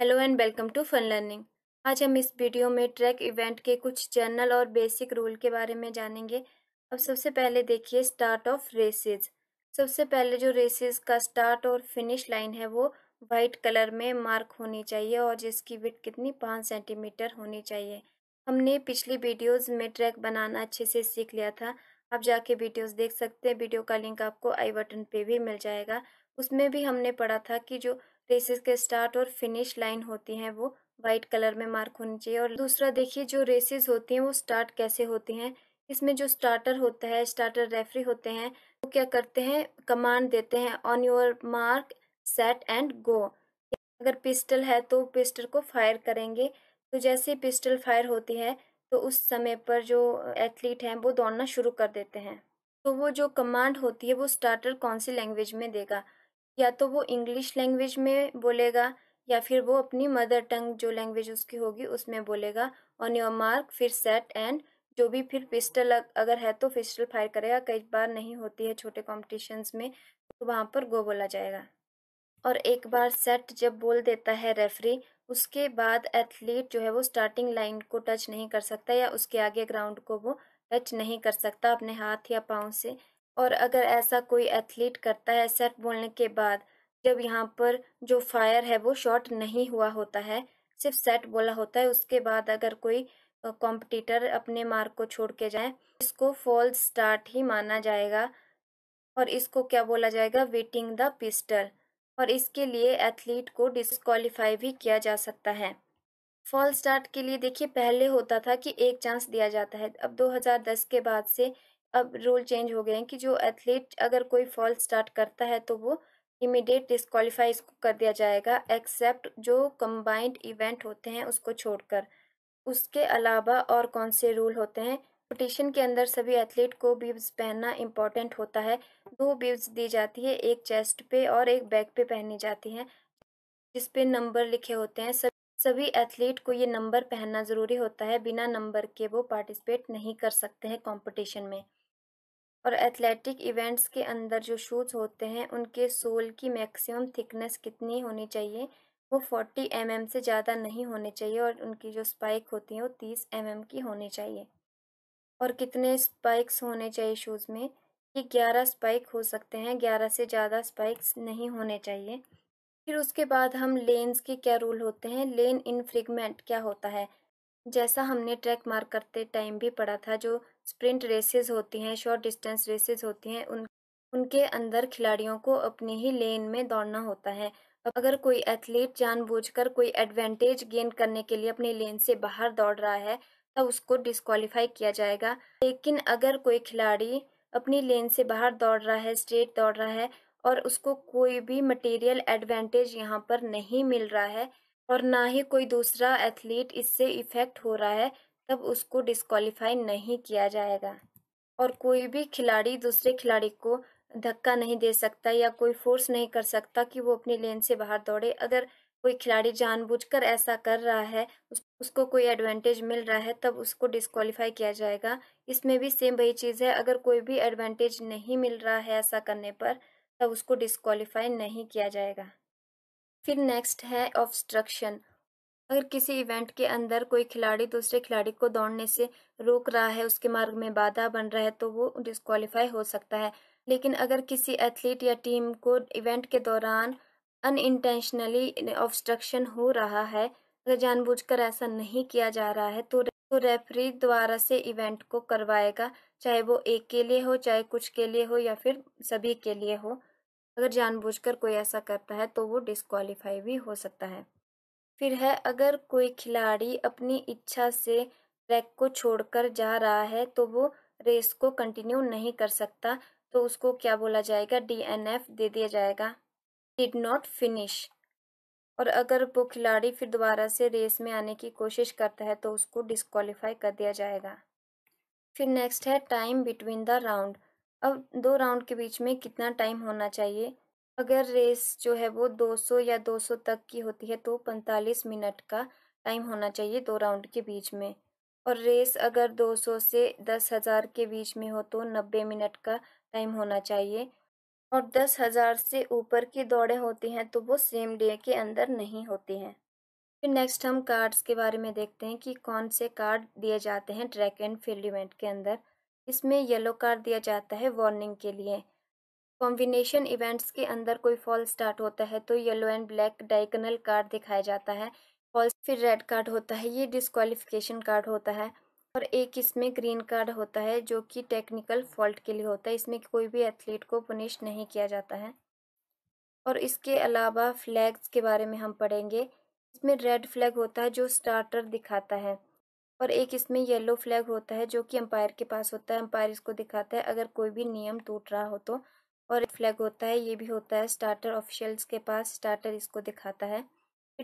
hello and welcome to fun learning आज हम इस वीडियो में ट्रैक इवेंट के कुछ जनरल और बेसिक रूल के बारे में जानेंगे अब सबसे पहले देखिए स्टार्ट ऑफ रेसेस सबसे पहले जो रेसेस का स्टार्ट और फिनिश लाइन है वो वाइट कलर में मार्क होनी चाहिए और जिसकी विट कितनी पाँच सेंटीमीटर होनी चाहिए हमने पिछली वीडियोज़ में ट्रैक बनाना अच्छे से सीख लिया था आप जाके वीडियोस देख सकते हैं वीडियो का लिंक आपको आई बटन पे भी मिल जाएगा उसमें भी हमने पढ़ा था कि जो रेसेस के स्टार्ट और फिनिश लाइन होती हैं वो वाइट कलर में मार्क होनी चाहिए और दूसरा देखिए जो रेसेस होती हैं वो स्टार्ट कैसे होती हैं इसमें जो स्टार्टर होता है स्टार्टर रेफरी होते हैं वो क्या करते हैं कमांड देते हैं on your mark set and go अगर पिस्टल है तो पिस्टल को फायर करेंगे तो जैसे पिस्टल फायर होती है तो उस समय पर जो एथलीट हैं वो दौड़ना शुरू कर देते हैं तो वो जो कमांड होती है वो स्टार्टर कौन सी लैंग्वेज में देगा या तो वो इंग्लिश लैंग्वेज में बोलेगा या फिर वो अपनी मदर टंग जो लैंग्वेज उसकी होगी उसमें बोलेगा ऑन योर मार्क फिर सेट एंड जो भी फिर पिस्टल अगर है तो पिस्टल फायर करेगा कई बार नहीं होती है छोटे कॉम्पिटिशन्स में तो वहाँ पर गो बोला जाएगा और एक बार सेट जब बोल देता है रेफरी उसके बाद एथलीट जो है वो स्टार्टिंग लाइन को टच नहीं कर सकता या उसके आगे ग्राउंड को वो टच नहीं कर सकता अपने हाथ या पाँव से और अगर ऐसा कोई एथलीट करता है सेट बोलने के बाद जब यहाँ पर जो फायर है वो शॉट नहीं हुआ होता है सिर्फ सेट बोला होता है उसके बाद अगर कोई कॉम्पिटिटर अपने मार्क को छोड़ के जाए इसको फॉल स्टार्ट ही माना जाएगा और इसको क्या बोला जाएगा वेटिंग द पिस्टल और इसके लिए एथलीट को डिसक्वालीफाई भी किया जा सकता है फॉल स्टार्ट के लिए देखिए पहले होता था कि एक चांस दिया जाता है अब 2010 के बाद से अब रूल चेंज हो गए हैं कि जो एथलीट अगर कोई फॉल स्टार्ट करता है तो वो इमिडिएट डिस्कालीफाई इसको कर दिया जाएगा एक्सेप्ट जो कम्बाइंड इवेंट होते हैं उसको छोड़कर उसके अलावा और कौन से रूल होते हैं कंपटीशन के अंदर सभी एथलीट को बिब्स पहनना इम्पॉर्टेंट होता है दो बिब्स दी जाती है एक चेस्ट पे और एक बैक पे पहनी जाती हैं जिस पे नंबर लिखे होते हैं सब सभी एथलीट को ये नंबर पहनना ज़रूरी होता है बिना नंबर के वो पार्टिसिपेट नहीं कर सकते हैं कंपटीशन में और एथलेटिक इवेंट्स के अंदर जो शूज़ होते हैं उनके सोल की मैक्सिमम थिकनेस कितनी होनी चाहिए वो फोर्टी एम mm से ज़्यादा नहीं होने चाहिए और उनकी जो स्पाइक होती है वो तीस एम mm की होनी चाहिए और कितने स्पाइक्स होने चाहिए शूज़ में कि ग्यारह स्पाइक हो सकते हैं ग्यारह से ज़्यादा स्पाइक्स नहीं होने चाहिए फिर उसके बाद हम लेंस के क्या रूल होते हैं लेन इनफ्रिगमेंट क्या होता है जैसा हमने ट्रैक मार्क करते टाइम भी पढ़ा था जो स्प्रिंट रेसेस होती हैं शॉर्ट डिस्टेंस रेसेस होती हैं उन उनके अंदर खिलाड़ियों को अपनी ही लेन में दौड़ना होता है अगर कोई एथलीट जानबूझकर कोई एडवांटेज गेन करने के लिए अपनी लेन से बाहर दौड़ रहा है तब तो उसको डिस्qualify किया जाएगा लेकिन अगर कोई खिलाड़ी अपनी लेन से बाहर दौड़ रहा है स्ट्रेट दौड़ रहा है और उसको कोई भी मटेरियल एडवांटेज यहाँ पर नहीं मिल रहा है और ना ही कोई दूसरा एथलीट इससे इफेक्ट हो रहा है तब उसको डिस्कालीफाई नहीं किया जाएगा और कोई भी खिलाड़ी दूसरे खिलाड़ी को धक्का नहीं दे सकता या कोई फोर्स नहीं कर सकता कि वो अपनी लेन से बाहर दौड़े अगर कोई खिलाड़ी जानबूझकर ऐसा कर रहा है उस, उसको कोई एडवांटेज मिल रहा है तब उसको डिस्कालीफाई किया जाएगा इसमें भी सेम वही चीज़ है अगर कोई भी एडवांटेज नहीं मिल रहा है ऐसा करने पर तब उसको डिस्कालीफाई नहीं किया जाएगा फिर नेक्स्ट है ऑब्स्ट्रक्शन अगर किसी इवेंट के अंदर कोई खिलाड़ी दूसरे खिलाड़ी को दौड़ने से रोक रहा है उसके मार्ग में बाधा बन रहा है तो वो डिस्कालीफाई हो सकता है लेकिन अगर किसी एथलीट या टीम को इवेंट के दौरान अनइंटेंशनली ऑब्स्ट्रक्शन हो रहा है अगर जानबूझकर ऐसा नहीं किया जा रहा है तो तो रेफरी द्वारा से इवेंट को करवाएगा चाहे वो एक के लिए हो चाहे कुछ के लिए हो या फिर सभी के लिए हो अगर जानबूझकर कोई ऐसा करता है तो वो डिस्कालीफाई भी हो सकता है फिर है अगर कोई खिलाड़ी अपनी इच्छा से ट्रैक को छोड़कर जा रहा है तो वो रेस को कंटिन्यू नहीं कर सकता तो उसको क्या बोला जाएगा डीएनएफ दे दिया जाएगा डिड नॉट फिनिश और अगर वो खिलाड़ी फिर दोबारा से रेस में आने की कोशिश करता है तो उसको डिस्कालीफाई कर दिया जाएगा फिर नेक्स्ट है टाइम बिटवीन द राउंड अब दो राउंड के बीच में कितना टाइम होना चाहिए अगर रेस जो है वो 200 या 200 तक की होती है तो 45 मिनट का टाइम होना चाहिए दो राउंड के बीच में और रेस अगर 200 से दस हज़ार के बीच में हो तो 90 मिनट का टाइम होना चाहिए और दस हज़ार से ऊपर की दौड़ें होती हैं तो वो सेम डे के अंदर नहीं होती हैं फिर नेक्स्ट हम कार्ड्स के बारे में देखते हैं कि कौन से कार्ड दिए जाते हैं ट्रैक एंड फील्ड इवेंट के अंदर इसमें येलो कार्ड दिया जाता है वार्निंग के लिए कॉम्बिनेशन इवेंट्स के अंदर कोई फॉल स्टार्ट होता है तो yellow and black diagonal card दिखाया जाता है फॉल्स फिर रेड कार्ड होता है ये डिस्कालिफिकेशन कार्ड होता है और एक इसमें ग्रीन कार्ड होता है जो कि टेक्निकल फॉल्ट के लिए होता है इसमें कोई भी एथलीट को पुनिश नहीं किया जाता है और इसके अलावा फ्लैग्स के बारे में हम पढ़ेंगे इसमें रेड फ्लैग होता है जो स्टार्टर दिखाता है और एक इसमें येलो फ्लैग होता है जो कि अंपायर के पास होता है अंपायर इसको दिखाता है अगर कोई भी नियम टूट रहा हो तो और एक फ्लैग होता है ये भी होता है स्टार्टर ऑफिशियल्स के पास स्टार्टर इसको दिखाता है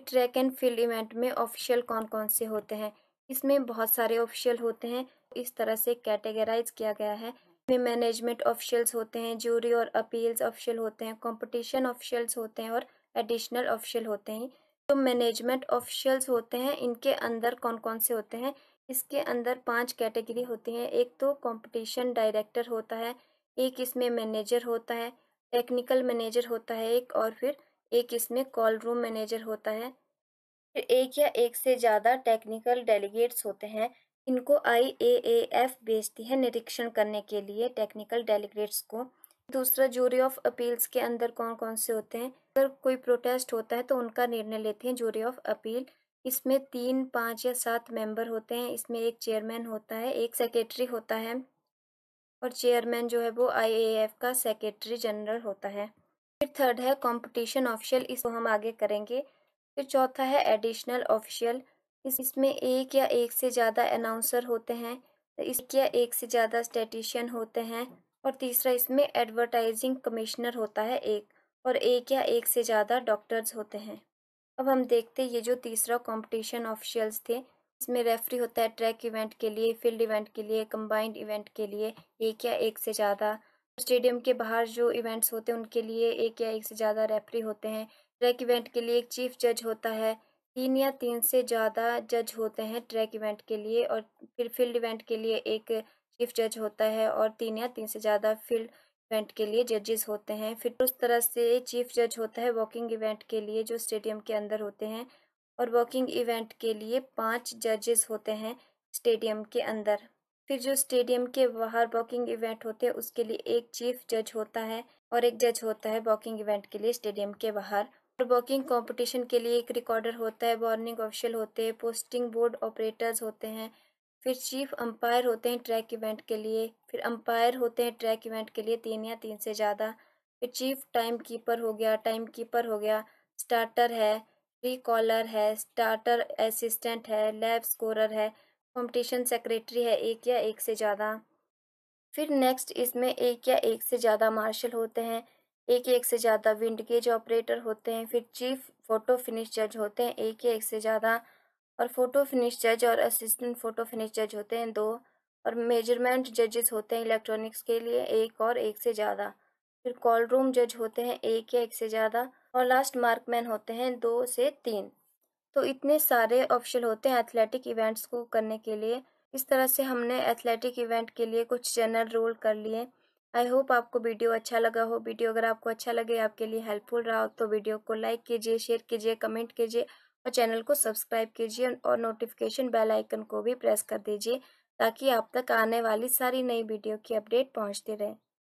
ट्रैक एंड फील्ड इवेंट में ऑफिशियल कौन कौन से होते हैं इसमें बहुत सारे ऑफिशियल होते हैं इस तरह से कैटेगराइज किया गया है इसमें मैनेजमेंट ऑफिशियल्स होते हैं जूरी और अपील्स ऑफिशियल होते हैं कंपटीशन ऑफिशियल्स होते हैं और एडिशनल ऑफिशियल होते हैं जो मैनेजमेंट ऑफिशियल्स होते हैं इनके अंदर कौन कौन से होते हैं इसके अंदर पांच कैटेगरी होती हैं एक तो कंपटीशन डायरेक्टर होता है एक इसमें मैनेजर होता है टेक्निकल मैनेजर होता है एक और फिर एक इसमें कॉल रूम मैनेजर होता है फिर एक या एक से ज़्यादा टेक्निकल डेलीगेट्स होते हैं इनको आई ए ए एफ भेजती है निरीक्षण करने के लिए टेक्निकल डेलीगेट्स को दूसरा जूरी ऑफ अपील्स के अंदर कौन कौन से होते हैं अगर कोई प्रोटेस्ट होता है तो उनका निर्णय लेते हैं जूरी ऑफ अपील इसमें तीन पाँच या सात मेंबर होते हैं इसमें एक चेयरमैन होता है एक सेक्रेटरी होता है और चेयरमैन जो है वो आईएएफ का सेक्रेटरी जनरल होता है फिर थर्ड है कंपटीशन ऑफिशियल इसको हम आगे करेंगे फिर चौथा है एडिशनल ऑफिशियल इसमें एक या एक से ज़्यादा अनाउंसर होते हैं इस इसके या एक से ज़्यादा स्टेटिशियन होते हैं और तीसरा इसमें एडवर्टाइजिंग कमिश्नर होता है एक और एक या एक से ज़्यादा डॉक्टर्स होते हैं अब हम देखते ये जो तीसरा कंपटीशन ऑफिशियल्स थे इसमें रेफरी होता है ट्रैक इवेंट के लिए फील्ड इवेंट के लिए कंबाइंड इवेंट के लिए एक या एक से ज़्यादा स्टेडियम के बाहर जो इवेंट्स होते हैं उनके लिए एक या एक से ज़्यादा रेफरी होते हैं ट्रैक इवेंट के लिए एक चीफ जज होता है तीन या तीन से ज़्यादा जज होते हैं ट्रैक इवेंट के लिए और फिर फील्ड इवेंट के लिए एक चीफ जज होता है और तीन या तीन से ज़्यादा फील्ड इवेंट के लिए जजेस होते हैं फिर उस तरह से चीफ जज होता है वॉकिंग इवेंट के लिए जो स्टेडियम के अंदर होते हैं और वर्किंग इवेंट के लिए पांच जजेस होते हैं स्टेडियम के अंदर फिर जो स्टेडियम के बाहर वॉकिंग इवेंट होते हैं उसके लिए एक चीफ जज होता है और एक जज होता है वॉकिंग इवेंट के लिए स्टेडियम के बाहर और वॉकिंग कॉम्पिटिशन के लिए एक रिकॉर्डर होता है वार्निंग ऑफिशियल होते हैं पोस्टिंग बोर्ड ऑपरेटर्स होते हैं फिर चीफ अंपायर होते हैं ट्रैक इवेंट के लिए फिर अंपायर होते हैं ट्रैक इवेंट के लिए तीन या तीन से ज़्यादा फिर चीफ टाइम कीपर हो गया टाइम कीपर हो गया स्टार्टर है फ्री कॉलर है स्टार्टर असिस्टेंट है लैब स्कोरर है कंपटीशन सेक्रेटरी है एक या एक से ज़्यादा फिर नेक्स्ट इसमें एक या एक से ज़्यादा मार्शल होते हैं एक या एक से ज़्यादा विंडगेज ऑपरेटर होते हैं फिर चीफ फ़ोटो फिनिश जज होते हैं एक या एक से ज़्यादा और फ़ोटो फिनिश जज और असिस्टेंट फ़ोटो फिनिश जज होते हैं दो और मेजरमेंट जजेस होते हैं इलेक्ट्रॉनिक्स के लिए एक और एक से ज़्यादा फिर कॉल रूम जज होते हैं एक या एक से ज़्यादा और लास्ट मार्कमैन होते हैं दो से तीन तो इतने सारे ऑप्शन होते हैं एथलेटिक इवेंट्स को करने के लिए इस तरह से हमने एथलेटिक इवेंट के लिए कुछ जनरल रूल कर लिए आई होप आपको वीडियो अच्छा लगा हो वीडियो अगर आपको अच्छा लगे आपके लिए हेल्पफुल रहा हो तो वीडियो को लाइक कीजिए शेयर कीजिए कमेंट कीजिए और चैनल को सब्सक्राइब कीजिए और नोटिफिकेशन बेल आइकन को भी प्रेस कर दीजिए ताकि आप तक आने वाली सारी नई वीडियो की अपडेट पहुंचती रहे